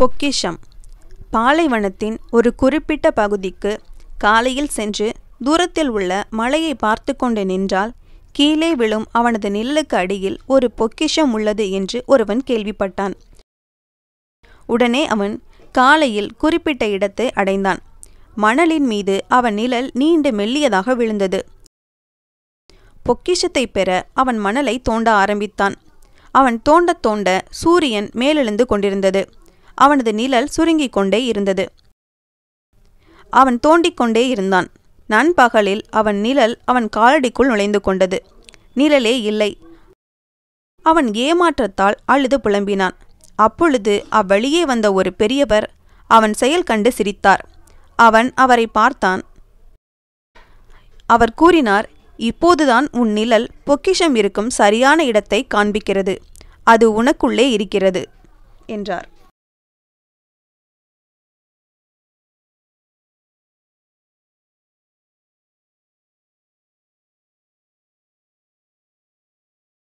பொக்கிஷம் பாலைவனத்தின் ஒரு குறிப்பிட்ட பகுதிக்கு காலையில் சென்று தூரத்தில் உள்ள மலையை பார்த்து கொண்டு நின்றால் கீழே விழும் அவனது நிழலுக்கு அடியில் ஒரு பொக்கிஷம் உள்ளது என்று ஒருவன் கேள்விப்பட்டான் உடனே அவன் காலையில் குறிப்பிட்ட இடத்தை அடைந்தான் மணலின் மீது அவன் நிழல் நீண்டு மெல்லியதாக விழுந்தது பொக்கிஷத்தை பெற அவன் மணலை தோண்ட ஆரம்பித்தான் அவன் தோண்ட தோண்ட சூரியன் மேலெழுந்து கொண்டிருந்தது அவனது நிழல் சுருங்கிக் கொண்டே இருந்தது அவன் தோண்டிக் கொண்டே இருந்தான் நண்பகலில் அவன் நிழல் அவன் காலடிக்குள் நுழைந்து கொண்டது நிழலே இல்லை அவன் ஏமாற்றத்தால் அழுது புலம்பினான் அப்பொழுது அவ்வழியே வந்த ஒரு பெரியவர் அவன் செயல் கண்டு சிரித்தார் அவன் அவரை பார்த்தான் அவர் கூறினார் இப்போதுதான் உன் நிழல் பொக்கிஷம் இருக்கும் சரியான இடத்தை காண்பிக்கிறது அது உனக்குள்ளே இருக்கிறது என்றார்